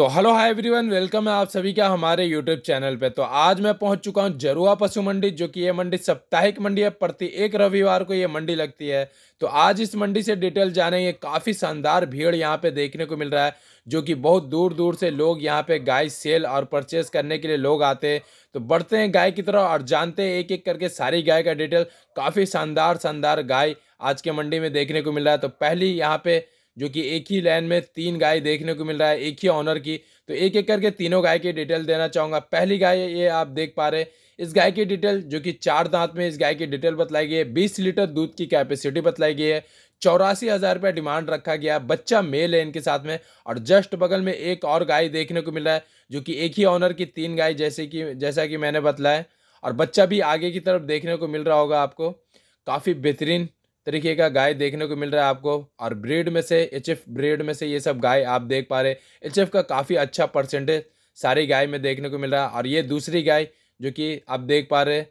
तो hello hi everyone welcome है आप सभी का हमारे यूट्यूब चैनल पे तो आज मैं पहुंच चुका हूं जरुआ पशु मंडी जो कि ये मंडी साप्ताहिक मंडी है प्रति एक रविवार को ये मंडी लगती है तो आज इस मंडी से डिटेल जानेंगे काफ़ी शानदार भीड़ यहाँ पे देखने को मिल रहा है जो कि बहुत दूर दूर से लोग यहाँ पे गाय सेल और परचेस करने के लिए लोग आते हैं तो बढ़ते हैं गाय की तरह और जानते हैं एक एक करके सारी गाय का डिटेल काफ़ी शानदार शानदार गाय आज के मंडी में देखने को मिल रहा है तो पहली यहाँ पर जो कि एक ही लाइन में तीन गाय देखने को मिल रहा है एक ही ऑनर की तो एक एक करके तीनों गाय की डिटेल देना चाहूँगा पहली गाय ये आप देख पा रहे हैं इस गाय की डिटेल जो कि चार दांत में इस गाय की डिटेल बतलाई गई है बीस लीटर दूध की कैपेसिटी बतलाई गई है चौरासी हज़ार रुपया डिमांड रखा गया बच्चा मेल है इनके साथ में और जस्ट बगल में एक और गाय देखने को मिल रहा है जो कि एक ही ऑनर की तीन गाय जैसे कि जैसा कि मैंने बतलाया और बच्चा भी आगे की तरफ देखने को मिल रहा होगा आपको काफ़ी बेहतरीन तरीके का गाय देखने को मिल रहा है आपको और ब्रीड में से एच ब्रीड में से ये सब गाय आप देख पा रहे एच का काफ़ी अच्छा परसेंटेज सारी गाय में देखने को मिल रहा है और ये दूसरी गाय जो कि आप देख पा रहे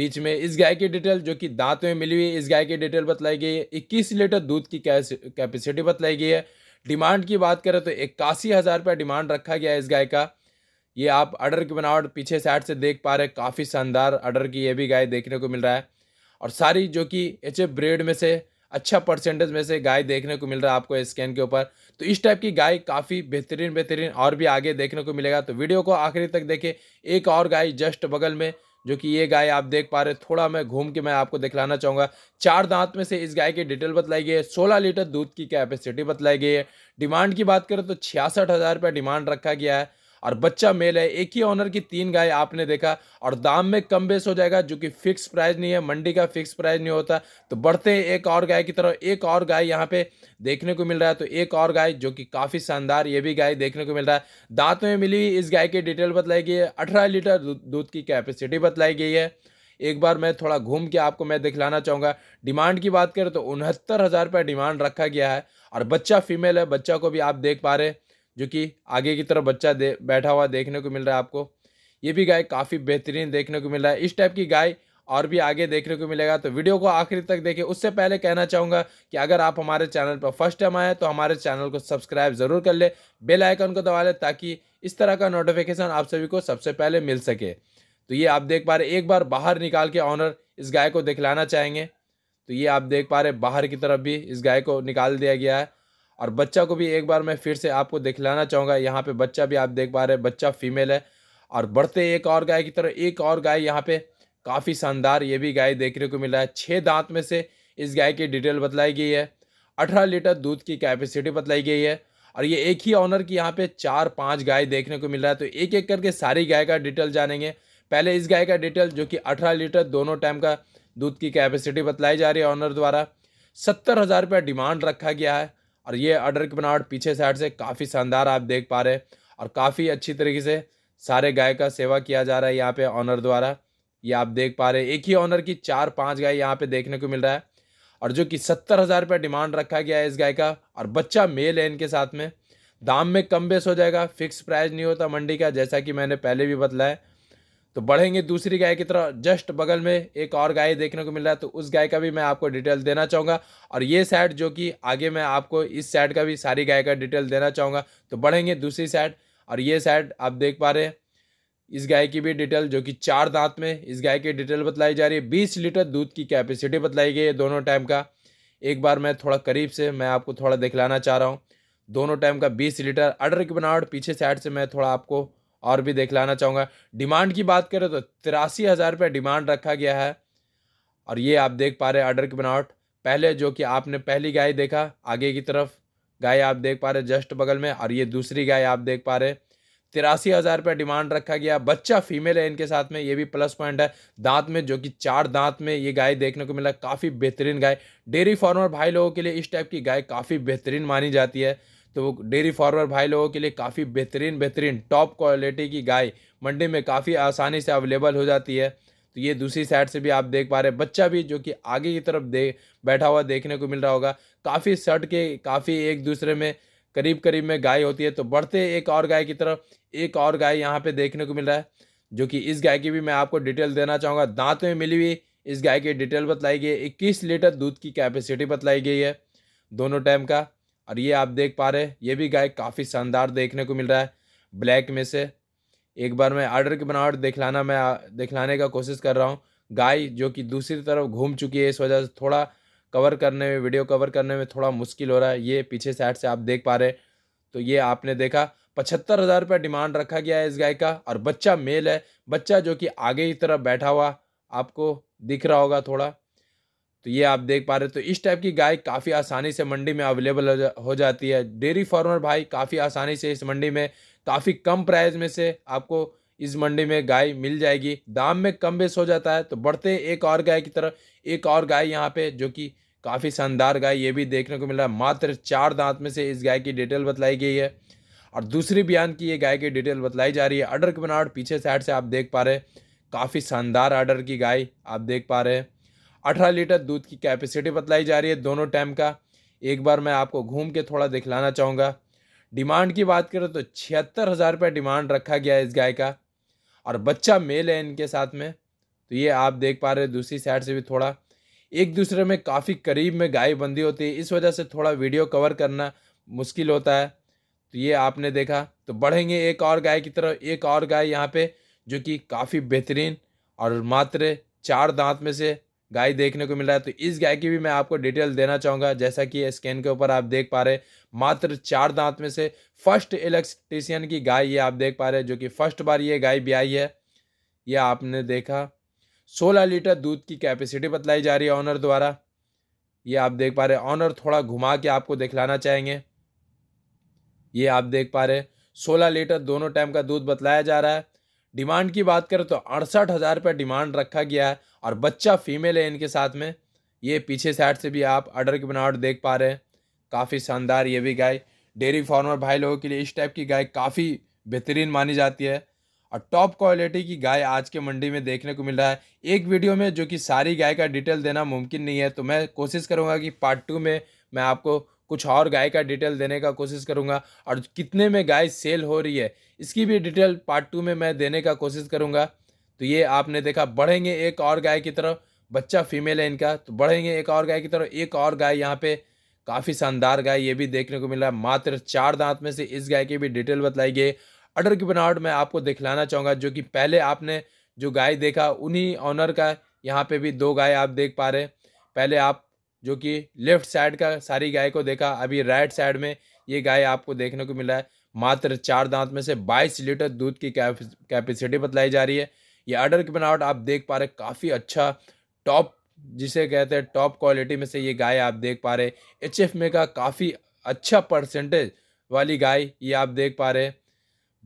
बीच में इस गाय की डिटेल जो कि दांत में मिली हुई इस गाय की डिटेल बतलाई गई है इक्कीस लीटर दूध की कैपेसिटी बतलाई गई है डिमांड की बात करें तो इक्यासी हज़ार रुपया डिमांड रखा गया है इस गाय का ये आप अडर की बनावट पीछे साइड से देख पा रहे काफ़ी शानदार अडर की ये भी गाय देखने को मिल रहा है और सारी जो कि एच एफ ब्रेड में से अच्छा परसेंटेज में से गाय देखने को मिल रहा है आपको स्कैन के ऊपर तो इस टाइप की गाय काफ़ी बेहतरीन बेहतरीन और भी आगे देखने को मिलेगा तो वीडियो को आखिरी तक देखें एक और गाय जस्ट बगल में जो कि ये गाय आप देख पा रहे थोड़ा मैं घूम के मैं आपको दिखलाना चाहूँगा चार दांत में से इस गाय की डिटेल बतलाई गई है सोलह लीटर दूध की कैपेसिटी बतलाई गई है डिमांड की बात करें तो छियासठ हज़ार रुपया डिमांड रखा गया है और बच्चा मेल है एक ही ऑनर की तीन गाय आपने देखा और दाम में कम बेस हो जाएगा जो कि फिक्स प्राइस नहीं है मंडी का फिक्स प्राइस नहीं होता तो बढ़ते हैं एक और गाय की तरफ एक और गाय यहाँ पे देखने को मिल रहा है तो एक और गाय जो कि काफ़ी शानदार ये भी गाय देखने को मिल रहा है दांत में मिली हुई इस गाय की डिटेल बतलाई गई है अठारह लीटर दूध की कैपेसिटी बतलाई गई है एक बार मैं थोड़ा घूम के आपको मैं दिखलाना चाहूँगा डिमांड की बात करें तो उनहत्तर हज़ार रुपया डिमांड रखा गया है और बच्चा फीमेल है बच्चा को भी आप देख पा रहे हैं जो कि आगे की तरफ बच्चा दे बैठा हुआ देखने को मिल रहा है आपको ये भी गाय काफ़ी बेहतरीन देखने को मिल रहा है इस टाइप की गाय और भी आगे देखने को मिलेगा तो वीडियो को आखिर तक देखें उससे पहले कहना चाहूँगा कि अगर आप हमारे चैनल पर फर्स्ट टाइम आए तो हमारे चैनल को सब्सक्राइब ज़रूर कर ले बेल आइकन को दबा लें ताकि इस तरह का नोटिफिकेशन आप सभी को सबसे पहले मिल सके तो ये आप देख पा रहे एक बार बाहर निकाल के ऑनर इस गाय को दिखलाना चाहेंगे तो ये आप देख पा रहे बाहर की तरफ भी इस गाय को निकाल दिया गया है और बच्चा को भी एक बार मैं फिर से आपको दिखलाना चाहूँगा यहाँ पे बच्चा भी आप देख पा रहे हैं बच्चा फीमेल है और बढ़ते एक और गाय की तरफ एक और गाय यहाँ पे काफ़ी शानदार ये भी गाय देखने को मिला है छः दांत में से इस गाय की डिटेल बतलाई गई है अठारह लीटर दूध की कैपेसिटी बतलाई गई है और ये एक ही ऑनर की यहाँ पे चार पाँच गाय देखने को मिल रहा है तो एक एक करके सारी गाय का डिटेल जानेंगे पहले इस गाय का डिटेल जो कि अठारह लीटर दोनों टाइम का दूध की कैपेसिटी बतलाई जा रही है ऑनर द्वारा सत्तर हज़ार रुपया डिमांड रखा गया है और ये ऑर्डर की बनावट पीछे साइड से काफ़ी शानदार आप देख पा रहे हैं और काफ़ी अच्छी तरीके से सारे गाय का सेवा किया जा रहा है यहाँ पे ऑनर द्वारा ये आप देख पा रहे हैं एक ही ऑनर की चार पांच गाय यहाँ पे देखने को मिल रहा है और जो कि सत्तर हज़ार रुपये डिमांड रखा गया है इस गाय का और बच्चा मेल है इनके साथ में दाम में कम बेस हो जाएगा फिक्स प्राइस नहीं होता मंडी का जैसा कि मैंने पहले भी बतलाया तो बढ़ेंगे दूसरी गाय की तरह जस्ट बगल में एक और गाय देखने को मिल रहा है तो उस गाय का भी मैं आपको डिटेल देना चाहूँगा और ये साइड जो कि आगे मैं आपको इस साइड का भी सारी गाय का डिटेल देना चाहूँगा तो बढ़ेंगे दूसरी साइड और ये साइड आप देख पा रहे हैं इस गाय की भी डिटेल जो कि चार दांत में इस गाय की डिटेल बतलाई जा रही है बीस लीटर दूध की कैपेसिटी बतलाई गई है दोनों टाइम का एक बार मैं थोड़ा करीब से मैं आपको थोड़ा दिखलाना चाह रहा हूँ दोनों टाइम का बीस लीटर अडर की बनावट पीछे साइड से मैं थोड़ा आपको और भी देख लाना चाहूँगा डिमांड की बात करें तो तिरासी हज़ार रुपये डिमांड रखा गया है और ये आप देख पा रहे ऑर्डर की बनावट पहले जो कि आपने पहली गाय देखा आगे की तरफ गाय आप देख पा रहे जस्ट बगल में और ये दूसरी गाय आप देख पा रहे तिरासी हज़ार रुपये डिमांड रखा गया बच्चा फीमेल है इनके साथ में ये भी प्लस पॉइंट है दांत में जो कि चार दांत में ये गाय देखने को मिला काफ़ी बेहतरीन गाय डेयरी फार्मर भाई लोगों के लिए इस टाइप की गाय काफ़ी बेहतरीन मानी जाती है तो वो डेयरी फार्मर भाई लोगों के लिए काफ़ी बेहतरीन बेहतरीन टॉप क्वालिटी की गाय मंडी में काफ़ी आसानी से अवेलेबल हो जाती है तो ये दूसरी साइड से भी आप देख पा रहे हैं बच्चा भी जो कि आगे की तरफ दे बैठा हुआ देखने को मिल रहा होगा काफ़ी सट के काफ़ी एक दूसरे में करीब करीब में गाय होती है तो बढ़ते एक और गाय की तरफ एक और गाय यहाँ पे देखने को मिल रहा है जो कि इस गाय की भी मैं आपको डिटेल देना चाहूँगा दांत में मिली हुई इस गाय की डिटेल बतलाई गई है इक्कीस लीटर दूध की कैपेसिटी बतलाई गई है दोनों टाइम का और ये आप देख पा रहे हैं ये भी गाय काफ़ी शानदार देखने को मिल रहा है ब्लैक में से एक बार मैं आर्डर की बनावट दिखलाना मैं दिखलाने का कोशिश कर रहा हूँ गाय जो कि दूसरी तरफ घूम चुकी है इस वजह से थोड़ा कवर करने में वीडियो कवर करने में थोड़ा मुश्किल हो रहा है ये पीछे साइड से आप देख पा रहे तो ये आपने देखा पचहत्तर हज़ार रुपया डिमांड रखा गया है इस गाय का और बच्चा मेल है बच्चा जो कि आगे की तरफ बैठा हुआ आपको दिख रहा होगा थोड़ा तो ये आप देख पा रहे हो तो इस टाइप की गाय काफ़ी आसानी से मंडी में अवेलेबल हो, जा, हो जाती है डेयरी फार्मर भाई काफ़ी आसानी से इस मंडी में काफ़ी कम प्राइस में से आपको इस मंडी में गाय मिल जाएगी दाम में कम बेस हो जाता है तो बढ़ते एक और गाय की तरफ एक और गाय यहाँ पे जो कि काफ़ी शानदार गाय ये भी देखने को मिल रहा है मात्र चार दांत में से इस गाय की डिटेल बतलाई गई है और दूसरी बयान की ये गाय की डिटेल बतलाई जा रही है अडर की बनावट पीछे साइड से आप देख पा रहे काफ़ी शानदार आर्डर की गाय आप देख पा रहे हैं अठारह लीटर दूध की कैपेसिटी बतलाई जा रही है दोनों टाइम का एक बार मैं आपको घूम के थोड़ा दिखलाना चाहूँगा डिमांड की बात करें तो छिहत्तर हज़ार रुपये डिमांड रखा गया है इस गाय का और बच्चा मेल है इनके साथ में तो ये आप देख पा रहे हैं दूसरी साइड से भी थोड़ा एक दूसरे में काफ़ी करीब में गाय बंदी होती है इस वजह से थोड़ा वीडियो कवर करना मुश्किल होता है तो ये आपने देखा तो बढ़ेंगे एक और गाय की तरफ एक और गाय यहाँ पे जो कि काफ़ी बेहतरीन और मात्र चार दांत में से गाय देखने को मिल रहा है तो इस गाय की भी मैं आपको डिटेल देना चाहूँगा जैसा कि स्कैन के ऊपर आप देख पा रहे मात्र चार दांत में से फर्स्ट इलेक्ट्रिशियन की गाय ये आप देख पा रहे जो कि फर्स्ट बार ये गाय ब्याई है ये आपने देखा सोलह लीटर दूध की कैपेसिटी बतलाई जा रही है ऑनर द्वारा ये आप देख पा रहे ऑनर थोड़ा घुमा के आपको दिखलाना चाहेंगे ये आप देख पा रहे सोलह लीटर दोनों टाइम का दूध बतलाया जा रहा है डिमांड की बात करें तो अड़सठ हज़ार रुपये डिमांड रखा गया है और बच्चा फीमेल है इनके साथ में ये पीछे साइड से भी आप ऑर्डर की बनावट देख पा रहे हैं काफ़ी शानदार ये भी गाय डेयरी फार्मर भाई लोगों के लिए इस टाइप की गाय काफ़ी बेहतरीन मानी जाती है और टॉप क्वालिटी की गाय आज के मंडी में देखने को मिल रहा है एक वीडियो में जो कि सारी गाय का डिटेल देना मुमकिन नहीं है तो मैं कोशिश करूँगा कि पार्ट टू में मैं आपको कुछ और गाय का डिटेल देने का कोशिश करूँगा और कितने में गाय सेल हो रही है इसकी भी डिटेल पार्ट टू में मैं देने का कोशिश करूँगा तो ये आपने देखा बढ़ेंगे एक और गाय की तरफ बच्चा फीमेल है इनका तो बढ़ेंगे एक और गाय की तरफ एक और गाय यहाँ पे काफ़ी शानदार गाय ये भी देखने को मिला मात्र चार दांत में से इस गाय की भी डिटेल बतलाई गई अडर की बनावट मैं आपको दिखलाना चाहूँगा जो कि पहले आपने जो गाय देखा उन्हीं ऑनर का यहाँ पे भी दो गाय आप देख पा रहे पहले आप जो कि लेफ्ट साइड का सारी गाय को देखा अभी राइट साइड में ये गाय आपको देखने को मिला है मात्र चार दांत में से 22 लीटर दूध की कैपेसिटी बतलाई जा रही है ये आर्डर की बनावट आप देख पा रहे काफ़ी अच्छा टॉप जिसे कहते हैं टॉप क्वालिटी में से ये गाय आप देख पा रहे एच एफ में का काफ़ी अच्छा परसेंटेज वाली गाय ये आप देख पा रहे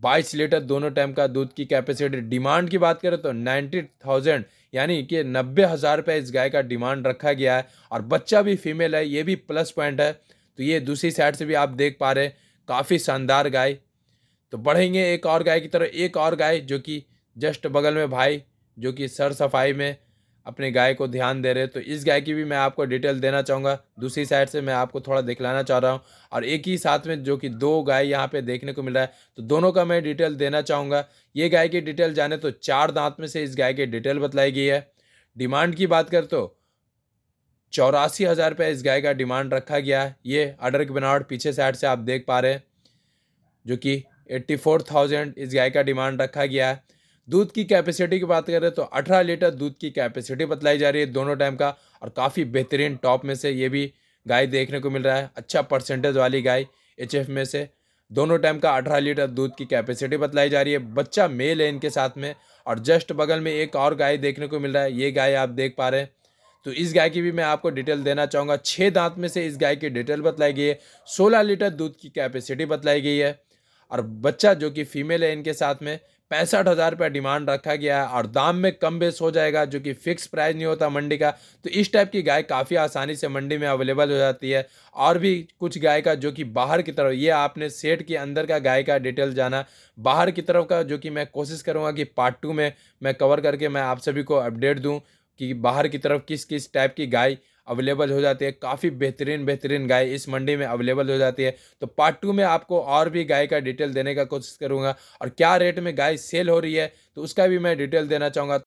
बाईस लीटर दोनों टाइम का दूध की कैपेसिटी डिमांड की बात करें तो नाइन्टी थाउजेंड यानी कि नब्बे हज़ार रुपये इस गाय का डिमांड रखा गया है और बच्चा भी फीमेल है ये भी प्लस पॉइंट है तो ये दूसरी साइड से भी आप देख पा रहे हैं काफ़ी शानदार गाय तो बढ़ेंगे एक और गाय की तरह एक और गाय जो कि जस्ट बगल में भाई जो कि सर सफाई में अपने गाय को ध्यान दे रहे तो इस गाय की भी मैं आपको डिटेल देना चाहूँगा दूसरी साइड से मैं आपको थोड़ा दिखलाना चाह रहा हूँ और एक ही साथ में जो कि दो गाय यहाँ पे देखने को मिल रहा है तो दोनों का मैं डिटेल देना चाहूँगा ये गाय की डिटेल जाने तो चार दांत में से इस गाय की डिटेल बतलाई गई है डिमांड की बात कर तो चौरासी हज़ार इस गाय का डिमांड रखा गया है ये अडर की बनावट पीछे साइड से आप देख पा रहे हैं जो कि एट्टी फोर थाउजेंड इस गाय का डिमांड रखा गया है दूध की कैपेसिटी की बात करें तो 18 लीटर दूध की कैपेसिटी बतलाई जा रही है दोनों टाइम का और काफ़ी बेहतरीन टॉप में से ये भी गाय देखने को मिल रहा है अच्छा परसेंटेज वाली गाय एच में से दोनों टाइम का अठारह लीटर दूध की कैपेसिटी बतलाई जा रही है बच्चा मेल है इनके साथ में और जस्ट बगल में एक और गाय देखने को मिल रहा है ये गाय आप देख पा रहे हैं तो इस गाय की भी मैं आपको डिटेल देना चाहूँगा छः दांत में से इस गाय की डिटेल बतलाई गई है सोलह लीटर दूध की कैपेसिटी बतलाई गई है और बच्चा जो कि फीमेल है इनके साथ में पैंसठ हज़ार रुपया डिमांड रखा गया है और दाम में कम बेस हो जाएगा जो कि फिक्स प्राइस नहीं होता मंडी का तो इस टाइप की गाय काफ़ी आसानी से मंडी में अवेलेबल हो जाती है और भी कुछ गाय का जो कि बाहर की तरफ ये आपने सेट के अंदर का गाय का डिटेल जाना बाहर की तरफ का जो कि मैं कोशिश करूँगा कि पार्ट टू में मैं कवर करके मैं आप सभी को अपडेट दूँ कि बाहर की तरफ किस किस टाइप की गाय अवेलेबल हो जाती है काफ़ी बेहतरीन बेहतरीन गाय इस मंडी में अवेलेबल हो जाती है तो पार्ट टू में आपको और भी गाय का डिटेल देने का कोशिश करूँगा और क्या रेट में गाय सेल हो रही है तो उसका भी मैं डिटेल देना चाहूँगा